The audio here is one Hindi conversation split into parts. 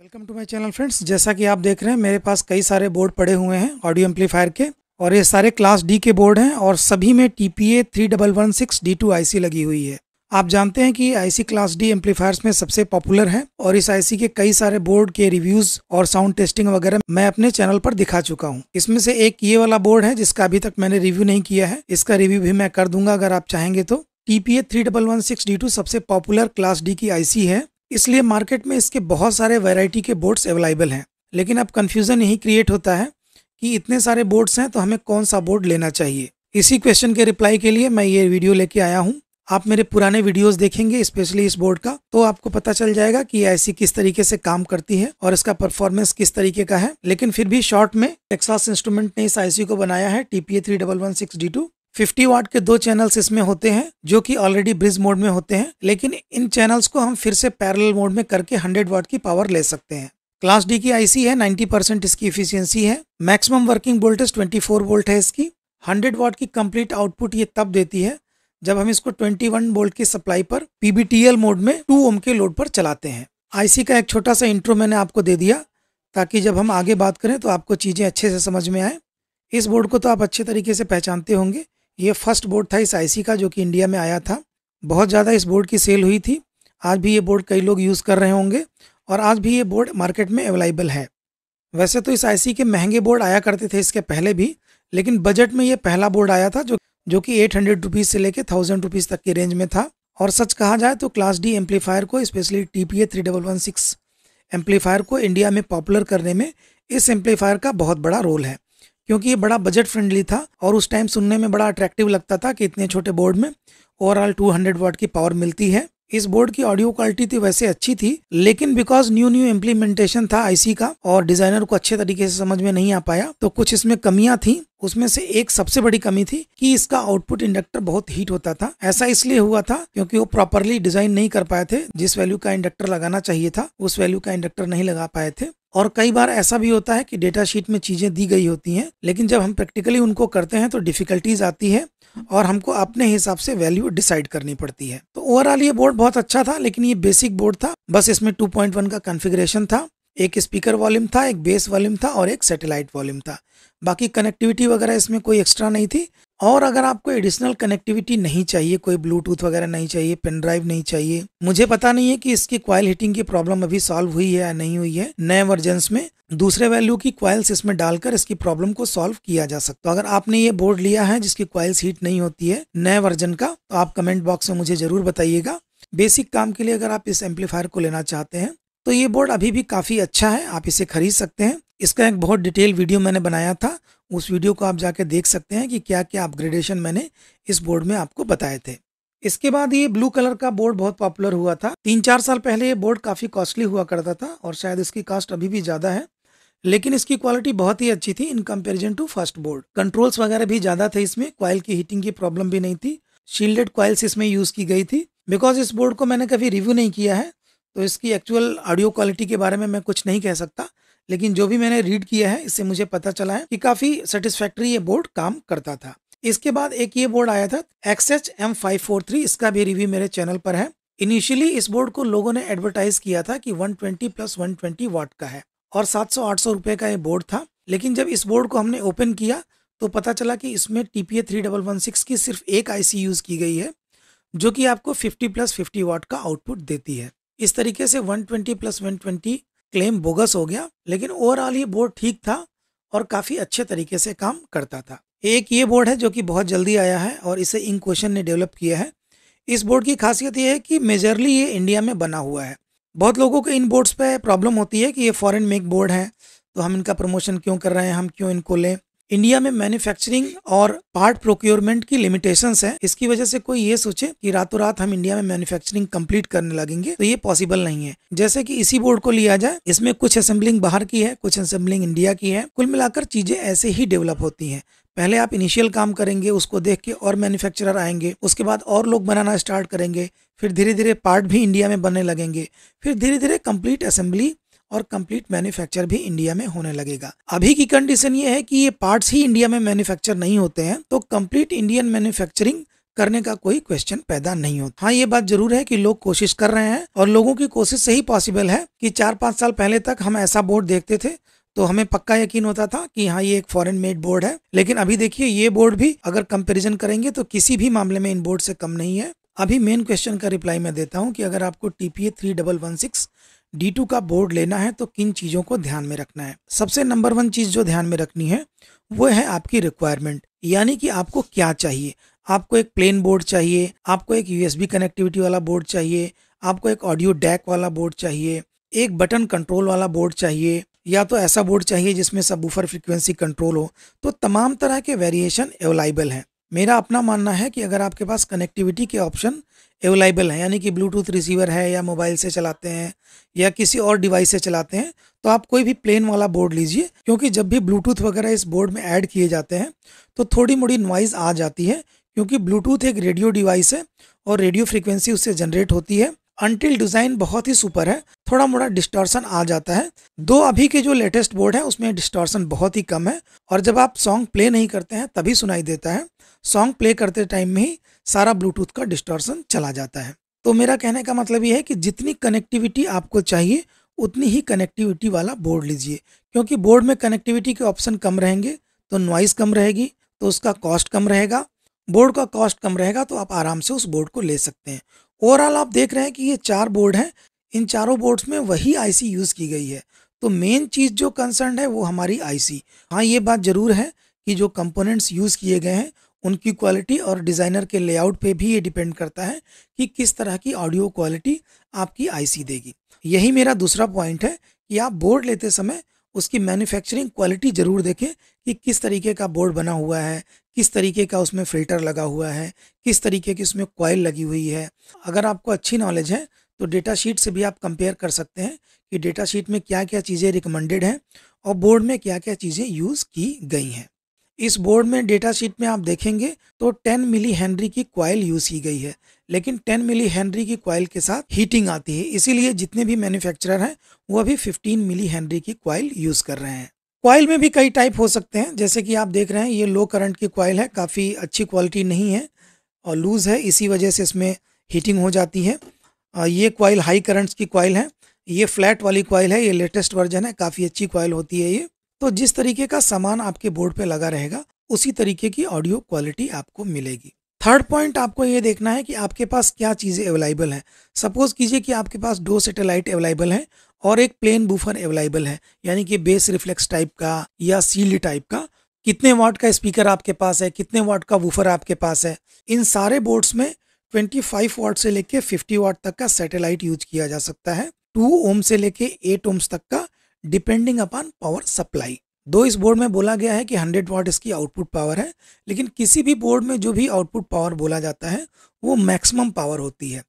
welcome to my channel friends जैसा कि आप देख रहे हैं मेरे पास कई सारे बोर्ड पड़े हुए हैं ऑडियो एम्पलीफायर के और ये सारे क्लास डी के बोर्ड हैं और सभी में T P A three double one six D two I C लगी हुई है आप जानते हैं कि आईसी क्लास डी एम्पलीफायर्स में सबसे पॉपुलर है और इस आईसी के कई सारे बोर्ड के रिव्यूज और साउंड टेस्टिंग वगैरह मैं अपने चैनल पर दिखा चुका हूँ इसमें से एक ये वाला बोर्ड है जिसका अभी तक मैंने रिव्यू नहीं किया है इसका रिव्यू भी मैं कर दूंगा अगर आप चाहेंगे तो TPA three double one six D two सबसे पॉपुलर क्लास डी की आईसी है इसलिए मार्केट में इसके बहुत सारे वैरायटी के बोर्ड्स अवेलेबल हैं लेकिन अब कन्फ्यूज़न यही क्रिएट होता है कि इतने सारे बोर्ड्स हैं तो हमें कौन सा बोर्ड लेना चाहिए इसी क्वेश्चन के रिप्लाई के लिए मैं ये वीडियो लेके आया हूँ आप मेरे पुराने वीडियोस देखेंगे स्पेशली इस बोर्ड का तो आपको पता चल जाएगा कि ऐसी किस तरीके से काम करती है और इसका परफॉर्मेंस किस तरीके का है लेकिन फिर भी शॉर्ट में टेक्सास इंस्ट्रूमेंट ने इस आईसी को बनाया है TPA three double one six D two 50 watt के दो चैनल्स इसमें होते हैं जो कि ऑलरेडी ब्रिज मोड में होते हैं लेकिन इन चैनल्स को हम फिर से पैरेलल मोड में करके 100 वाट की पावर ले सकते हैं क्लास डी की आईसी है 90 परसेंट इसकी इफिशियंसी है मैक्सिमम वर्किंग वोल्टेज 24 वोल्ट है इसकी 100 वाट की कंप्लीट आउटपुट ये तब देती है जब हम इसको ट्वेंटी वोल्ट की सप्लाई पर पीबीटीएल मोड में टू ओम के लोड पर चलाते हैं आईसी का एक छोटा सा इंट्रो मैंने आपको दे दिया ताकि जब हम आगे बात करें तो आपको चीज़ें अच्छे से समझ में आए इस बोर्ड को तो आप अच्छे तरीके से पहचानते होंगे ये फर्स्ट बोर्ड था इस आईसी का जो कि इंडिया में आया था बहुत ज़्यादा इस बोर्ड की सेल हुई थी आज भी ये बोर्ड कई लोग यूज़ कर रहे होंगे और आज भी ये बोर्ड मार्केट में अवेलेबल है वैसे तो इस आईसी के महंगे बोर्ड आया करते थे इसके पहले भी लेकिन बजट में ये पहला बोर्ड आया था जो जो कि एट हंड्रेड रुपीज़ से लेकर थाउजेंड रुपीज़ तक की रेंज में था और सच कहा जाए तो क्लास डी एम्पलीफायर को specially T P A three double one six amplifier को इंडिया में पॉपुलर करने में इस एम्पलीफायर का बहुत बड़ा रोल है क्योंकि ये बड़ा बजट फ्रेंडली था और उस टाइम सुनने में बड़ा अट्रैक्टिव लगता था कि इतने छोटे बोर्ड में ओवरऑल 200 हंड्रेड की पावर मिलती है इस बोर्ड की ऑडियो क्वालिटी थी वैसे अच्छी थी लेकिन बिकॉज न्यू न्यू इम्प्लीमेंटेशन था आईसी का और डिजाइनर को अच्छे तरीके से समझ में नहीं आ पाया तो कुछ इसमें कमियां थी उसमें से एक सबसे बड़ी कमी थी कि इसका आउटपुट इंडक्टर बहुत हीट होता था ऐसा इसलिए हुआ था क्योंकि वो प्रॉपरली डिजाइन नहीं कर पाए थे जिस वैल्यू का इंडक्टर लगाना चाहिए था उस वैल्यू का इंडक्टर नहीं लगा पाए थे और कई बार ऐसा भी होता है कि डेटा शीट में चीज़ें दी गई होती हैं लेकिन जब हम प्रैक्टिकली उनको करते हैं तो डिफ़िकल्टीज आती है और हमको अपने हिसाब से वैल्यू डिसाइड करनी पड़ती है तो ओवरऑल ये बोर्ड बहुत अच्छा था लेकिन ये बेसिक बोर्ड था बस इसमें 2.1 का कॉन्फ़िगरेशन था एक स्पीकर वॉल्यूम था एक बेस वॉल्यूम था और एक सेटेलाइट वॉल्यूम था बाकी कनेक्टिविटी वगैरह इसमें कोई एक्स्ट्रा नहीं थी और अगर आपको एडिशनल कनेक्टिविटी नहीं चाहिए कोई ब्लूटूथ वगैरह नहीं चाहिए पेन ड्राइव नहीं चाहिए मुझे पता नहीं है कि इसकी क्वाइल हीटिंग की प्रॉब्लम अभी सॉल्व हुई है या नहीं हुई है नए वर्जन में दूसरे वैल्यू की क्वाइल्स इसमें डालकर इसकी प्रॉब्लम को सॉल्व किया जा सकता है तो अगर आपने ये बोर्ड लिया है जिसकी क्वाइल्स हीट नहीं होती है नए वर्जन का तो आप कमेंट बॉक्स में मुझे जरूर बताइएगा बेसिक काम के लिए अगर आप इस एम्पलीफायर को लेना चाहते हैं तो ये बोर्ड अभी भी काफ़ी अच्छा है आप इसे खरीद सकते हैं इसका एक बहुत डिटेल वीडियो मैंने बनाया था उस वीडियो को आप जाके देख सकते हैं कि क्या क्या अपग्रेडेशन मैंने इस बोर्ड में आपको बताए थे इसके बाद ये ब्लू कलर का बोर्ड बहुत पॉपुलर हुआ था तीन चार साल पहले ये बोर्ड काफ़ी कॉस्टली हुआ करता था और शायद इसकी कास्ट अभी भी ज़्यादा है लेकिन इसकी क्वालिटी बहुत ही अच्छी थी in comparison to first board controls वगैरह भी ज़्यादा थे इसमें क्वाइल की हीटिंग की प्रॉब्लम भी नहीं थी शील्डेड क्वाइल्स इसमें यूज़ की गई थी बिकॉज इस बोर्ड को मैंने कभी रिव्यू नहीं किया है तो इसकी एक्चुअल ऑडियो क्वालिटी के बारे में मैं कुछ नहीं कह सकता लेकिन जो भी मैंने रीड किया है इससे मुझे पता चला है कि काफ़ी सेटिस्फैक्ट्री ये बोर्ड काम करता था इसके बाद एक ये बोर्ड आया था X H M five four three इसका भी रिव्यू मेरे चैनल पर है इनिशियली इस बोर्ड को लोगों ने एडवर्टाइज किया था कि 120 प्लस 120 वाट का है और 700-800 रुपए का ये बोर्ड था लेकिन जब इस बोर्ड को हमने ओपन किया तो पता चला कि इसमें T P A three double one six की सिर्फ एक आईसी यूज़ की गई है जो कि आपको फिफ्टी प्लस फिफ्टी वाट का आउटपुट देती है इस तरीके से 120 प्लस 120 क्लेम बोगस हो गया लेकिन ओवरऑल ये बोर्ड ठीक था और काफ़ी अच्छे तरीके से काम करता था एक ये बोर्ड है जो कि बहुत जल्दी आया है और इसे इंक क्वेश्चन ने डेवलप किया है इस बोर्ड की खासियत ये है कि मेजरली ये इंडिया में बना हुआ है बहुत लोगों को इन बोर्ड्स पे प्रॉब्लम होती है कि ये फॉरेन मेक बोर्ड हैं तो हम इनका प्रमोशन क्यों कर रहे हैं हम क्यों इनको लें इंडिया में मैन्युफैक्चरिंग और पार्ट प्रोक्योरमेंट की लिमिटेशंस हैं इसकी वजह से कोई ये सोचे कि रातों रात हम इंडिया में मैन्युफैक्चरिंग कंप्लीट करने लगेंगे तो ये पॉसिबल नहीं है जैसे कि इसी बोर्ड को लिया जाए इसमें कुछ असेंबलिंग बाहर की है कुछ असेंबलिंग इंडिया की है कुल मिलाकर चीजें ऐसे ही डेवलप होती है पहले आप इनिशियल काम करेंगे उसको देख के और मैन्युफैक्चरर आएंगे उसके बाद और लोग बनाना स्टार्ट करेंगे फिर धीरे धीरे पार्ट भी इंडिया में बनने लगेंगे फिर धीरे धीरे कंप्लीट असेंबली और कंप्लीट मैन्युफैक्चर भी इंडिया में होने लगेगा अभी की कंडीशन ये है कि ये पार्ट्स ही इंडिया में मैन्युफैक्चर नहीं होते हैं तो कंप्लीट इंडियन मैन्युफैक्चरिंग करने का कोई क्वेश्चन पैदा नहीं होता हाँ ये बात जरूर है कि लोग कोशिश कर रहे हैं और लोगों की कोशिश से ही पॉसिबल है कि चार पाँच साल पहले तक हम ऐसा बोर्ड देखते थे तो हमें पक्का यकीन होता था कि हाँ ये एक फॉरेन मेड बोर्ड है लेकिन अभी देखिए ये बोर्ड भी अगर कंपेरिजन करेंगे तो किसी भी मामले में इन बोर्ड से कम नहीं है अभी मेन क्वेश्चन का रिप्लाई मैं देता हूँ कि अगर आपको TPA three double one six D two का बोर्ड लेना है तो किन चीज़ों को ध्यान में रखना है सबसे नंबर वन चीज़ जो ध्यान में रखनी है वो है आपकी रिक्वायरमेंट यानी कि आपको क्या चाहिए आपको एक प्लेन बोर्ड चाहिए आपको एक यूएसबी कनेक्टिविटी वाला बोर्ड चाहिए आपको एक ऑडियो डैक वाला बोर्ड चाहिए एक बटन कंट्रोल वाला बोर्ड चाहिए या तो ऐसा बोर्ड चाहिए जिसमें सबवूफर फ्रीक्वेंसी कंट्रोल हो तो तमाम तरह के वेरिएशन अवेलेबल हैं मेरा अपना मानना है कि अगर आपके पास कनेक्टिविटी के ऑप्शन अवेलेबल हैं यानी कि ब्लूटूथ रिसीवर है या मोबाइल से चलाते हैं या किसी और डिवाइस से चलाते हैं तो आप कोई भी प्लेन वाला बोर्ड लीजिए क्योंकि जब भी ब्लूटूथ वगैरह इस बोर्ड में ऐड किए जाते हैं तो थोड़ी मोड़ी नॉइज़ आ जाती है क्योंकि ब्लूटूथ एक रेडियो डिवाइस है और रेडियो फ्रिक्वेंसी उससे जनरेट होती है अनटिल डिज़ाइन बहुत ही सुपर है थोड़ा मोड़ा डिस्टॉर्सन आ जाता है दो अभी के जो लेटेस्ट बोर्ड है उसमें डिस्टॉर्सन बहुत ही कम है और जब आप सॉन्ग प्ले नहीं करते हैं तभी सुनाई देता है सॉन्ग प्ले करते टाइम में ही सारा ब्लूटूथ का डिस्टॉर्सन चला जाता है तो मेरा कहने का मतलब ये है कि जितनी कनेक्टिविटी आपको चाहिए उतनी ही कनेक्टिविटी वाला बोर्ड लीजिए क्योंकि बोर्ड में कनेक्टिविटी के ऑप्शन कम रहेंगे तो नॉइज़ कम रहेगी तो उसका कॉस्ट कम रहेगा बोर्ड का कॉस्ट कम रहेगा तो आप आराम से उस बोर्ड को ले सकते हैं ओवरऑल आप देख रहे हैं कि ये चार बोर्ड हैं इन चारों बोर्ड्स में वही आईसी यूज़ की गई है तो मेन चीज़ जो कंसर्न है वो हमारी आईसी हाँ ये बात ज़रूर है कि जो कंपोनेंट्स यूज़ किए गए हैं उनकी क्वालिटी और डिज़ाइनर के लेआउट पे भी ये डिपेंड करता है कि किस तरह की ऑडियो क्वालिटी आपकी आई देगी यही मेरा दूसरा पॉइंट है कि आप बोर्ड लेते समय उसकी मैन्युफैक्चरिंग क्वालिटी ज़रूर देखें कि किस तरीके का बोर्ड बना हुआ है किस तरीके का उसमें फ़िल्टर लगा हुआ है किस तरीके की उसमें कॉयल लगी हुई है अगर आपको अच्छी नॉलेज है तो डेटा शीट से भी आप कंपेयर कर सकते हैं कि डेटा शीट में क्या क्या चीज़ें रिकमेंडेड हैं और बोर्ड में क्या क्या चीज़ें यूज़ की गई हैं इस बोर्ड में डेटा शीट में आप देखेंगे तो 10 मिली हेनरी की क्वाइल यूज़ की गई है लेकिन 10 मिली हेनरी की क्वाइल के साथ हीटिंग आती है इसीलिए जितने भी मैन्युफैक्चरर हैं वो अभी 15 मिली हेनरी की क्वाइल यूज़ कर रहे हैं क्वाइल में भी कई टाइप हो सकते हैं जैसे कि आप देख रहे हैं ये लो करंट की क्वाइल है काफ़ी अच्छी क्वालिटी नहीं है और लूज़ है इसी वजह से इसमें हीटिंग हो जाती है ये क्वाइल हाई करंट्स की क्वाइल है ये फ्लैट वाली क्वाइल है ये लेटेस्ट वर्जन है काफ़ी अच्छी क्वाइल होती है ये तो जिस तरीके का सामान आपके बोर्ड पे लगा रहेगा उसी तरीके की ऑडियो क्वालिटी आपको मिलेगी थर्ड पॉइंट आपको ये देखना है कि आपके पास क्या चीज़ें अवेलेबल हैं सपोज कीजिए कि आपके पास दो सेटेलाइट अवेलेबल हैं और एक प्लेन बूफर अवेलेबल है यानी कि बेस रिफ्लेक्स टाइप का या सील्ड टाइप का कितने वाट का स्पीकर आपके पास है कितने वाट का वूफर आपके पास है इन सारे बोर्ड्स में 25 वाट से लेके 50 वाट तक का सैटेलाइट यूज किया जा सकता है 2 ओम से लेके 8 ओम्स तक का डिपेंडिंग अपॉन पावर सप्लाई दो इस बोर्ड में बोला गया है कि 100 वाट इसकी आउटपुट पावर है लेकिन किसी भी बोर्ड में जो भी आउटपुट पावर बोला जाता है वो मैक्सिमम पावर होती है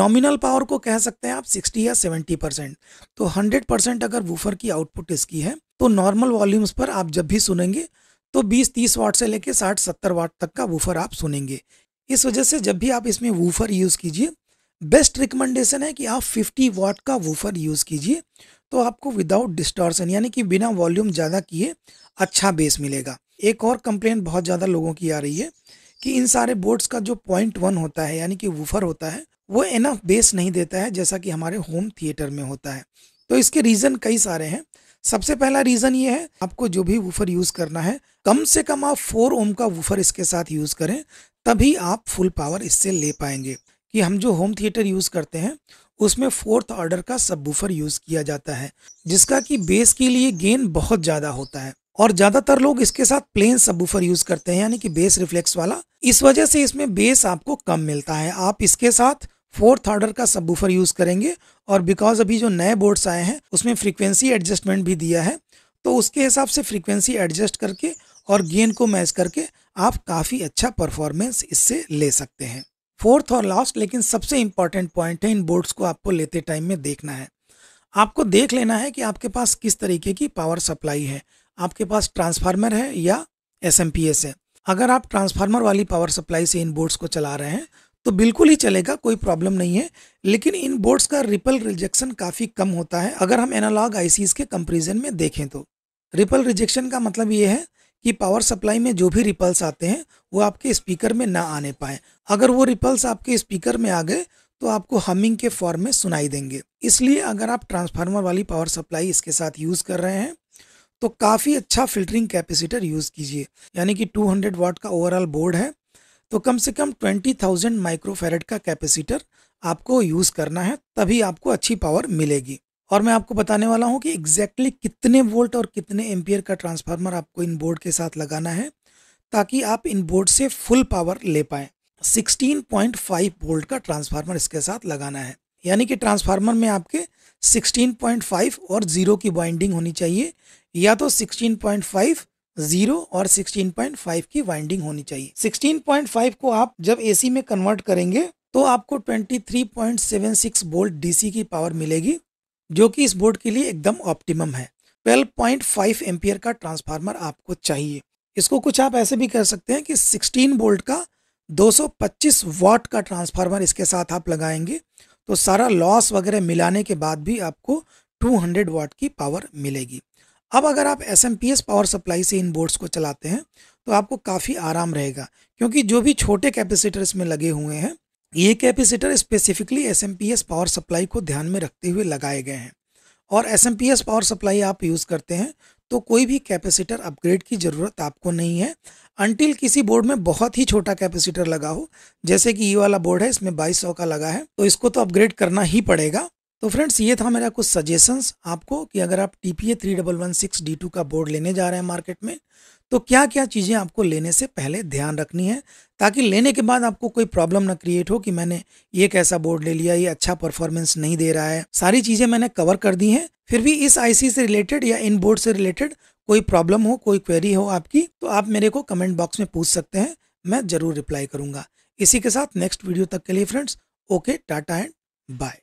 नॉमिनल पावर को कह सकते हैं आप 60 या 70 परसेंट तो 100 परसेंट अगर वूफर की आउटपुट इसकी है तो नॉर्मल वॉल्यूम्स पर आप जब भी सुनेंगे तो 20-30 वाट से लेके 60-70 वाट तक का वूफर आप सुनेंगे इस वजह से जब भी आप इसमें वूफर यूज़ कीजिए बेस्ट रिकमेंडेशन है कि आप 50 वाट का वूफर यूज़ कीजिए तो आपको विदाउट डिस्टॉर्सन यानी कि बिना वॉल्यूम ज़्यादा किए अच्छा बेस मिलेगा एक और कंप्लेन बहुत ज़्यादा लोगों की आ रही है कि इन सारे बोर्ड्स का जो पॉइंट वन होता है यानी कि वूफर होता है वो एनफ बेस नहीं देता है जैसा कि हमारे होम थिएटर में होता है तो इसके रीज़न कई सारे हैं सबसे पहला रीज़न ये है आपको जो भी वूफर यूज़ करना है कम से कम आप फोर ओम का वूफर इसके साथ यूज़ करें तभी आप फुल पावर इससे ले पाएंगे कि हम जो होम थिएटर यूज़ करते हैं उसमें फोर्थ ऑर्डर का सब यूज़ किया जाता है जिसका कि बेस के लिए गेन बहुत ज़्यादा होता है और ज़्यादातर लोग इसके साथ प्लेन सब यूज़ करते हैं यानी कि बेस रिफ्लेक्स वाला इस वजह से इसमें बेस आपको कम मिलता है आप इसके साथ फोर्थ ऑर्डर का सब यूज़ करेंगे और बिकॉज अभी जो नए बोर्ड्स आए हैं उसमें फ्रीक्वेंसी एडजस्टमेंट भी दिया है तो उसके हिसाब से फ्रीक्वेंसी एडजस्ट करके और गेन को मैच करके आप काफ़ी अच्छा परफॉर्मेंस इससे ले सकते हैं फोर्थ और लास्ट लेकिन सबसे इम्पॉर्टेंट पॉइंट है इन बोर्ड्स को आपको लेते टाइम में देखना है आपको देख लेना है कि आपके पास किस तरीके की पावर सप्लाई है आपके पास ट्रांसफार्मर है या एस है अगर आप ट्रांसफार्मर वाली पावर सप्लाई से इन बोर्ड्स को चला रहे हैं तो बिल्कुल ही चलेगा कोई प्रॉब्लम नहीं है लेकिन इन बोर्ड्स का रिपल रिजेक्शन काफ़ी कम होता है अगर हम एनालॉग आईसीज के कंपेरिजन में देखें तो रिपल रिजेक्शन का मतलब ये है कि पावर सप्लाई में जो भी रिपल्स आते हैं वो आपके स्पीकर में ना आने पाए अगर वो रिपल्स आपके स्पीकर में आ गए तो आपको हमिंग के फॉर्म में सुनाई देंगे इसलिए अगर आप ट्रांसफार्मर वाली पावर सप्लाई इसके साथ यूज़ कर रहे हैं तो काफ़ी अच्छा फिल्टरिंग कैपेसिटर यूज़ कीजिए यानी कि 200 वाट का ओवरऑल बोर्ड है तो कम से कम 20,000 माइक्रोफेरेट का कैपेसिटर आपको यूज़ करना है तभी आपको अच्छी पावर मिलेगी और मैं आपको बताने वाला हूँ कि एग्जैक्टली exactly कितने वोल्ट और कितने एम्पियर का ट्रांसफार्मर आपको इन बोर्ड के साथ लगाना है ताकि आप इन बोर्ड से फुल पावर ले पाएँ 16.5 वोल्ट का ट्रांसफार्मर इसके साथ लगाना है यानी कि ट्रांसफार्मर में आपके 16.5 और ज़ीरो की वाइंडिंग होनी चाहिए या तो 16.5 जीरो और 16.5 की वाइंडिंग होनी चाहिए 16.5 को आप जब ए में कन्वर्ट करेंगे तो आपको 23.76 वोल्ट डीसी की पावर मिलेगी जो कि इस बोर्ड के लिए एकदम ऑप्टिमम है 12.5 पॉइंट का ट्रांसफार्मर आपको चाहिए इसको कुछ आप ऐसे भी कर सकते हैं कि 16 बोल्ट का 225 वॉट का ट्रांसफार्मर इसके साथ आप लगाएंगे तो सारा लॉस वगैरह मिलाने के बाद भी आपको 200 वाट की पावर मिलेगी अब अगर आप एस पावर सप्लाई से इन बोर्ड्स को चलाते हैं तो आपको काफ़ी आराम रहेगा क्योंकि जो भी छोटे कैपेसिटर इसमें लगे हुए हैं ये कैपेसिटर स्पेसिफिकली एस पावर सप्लाई को ध्यान में रखते हुए लगाए गए हैं और एस पावर सप्लाई आप यूज़ करते हैं तो कोई भी कैपेसिटर अपग्रेड की ज़रूरत आपको नहीं है अनटिल किसी बोर्ड में बहुत ही छोटा कैपेसिटर लगा हो जैसे कि ये वाला बोर्ड है इसमें बाईस सौ का लगा है तो इसको तो अपग्रेड करना ही पड़ेगा तो फ्रेंड्स ये था मेरा कुछ सजेशंस आपको कि अगर आप T P A three double one six D two का बोर्ड लेने जा रहे हैं मार्केट में तो क्या क्या चीज़ें आपको लेने से पहले ध्यान रखनी है ताकि लेने के बाद आपको कोई प्रॉब्लम ना क्रिएट हो कि मैंने ये कैसा बोर्ड ले लिया ये अच्छा परफॉर्मेंस नहीं दे रहा है सारी चीज़ें मैंने कवर कर दी हैं फिर भी इस आईसी से रिलेटेड या इन बोर्ड से रिलेटेड कोई प्रॉब्लम हो कोई क्वेरी हो आपकी तो आप मेरे को कमेंट बॉक्स में पूछ सकते हैं मैं ज़रूर रिप्लाई करूंगा इसी के साथ नेक्स्ट वीडियो तक के लिए friends okay tata and bye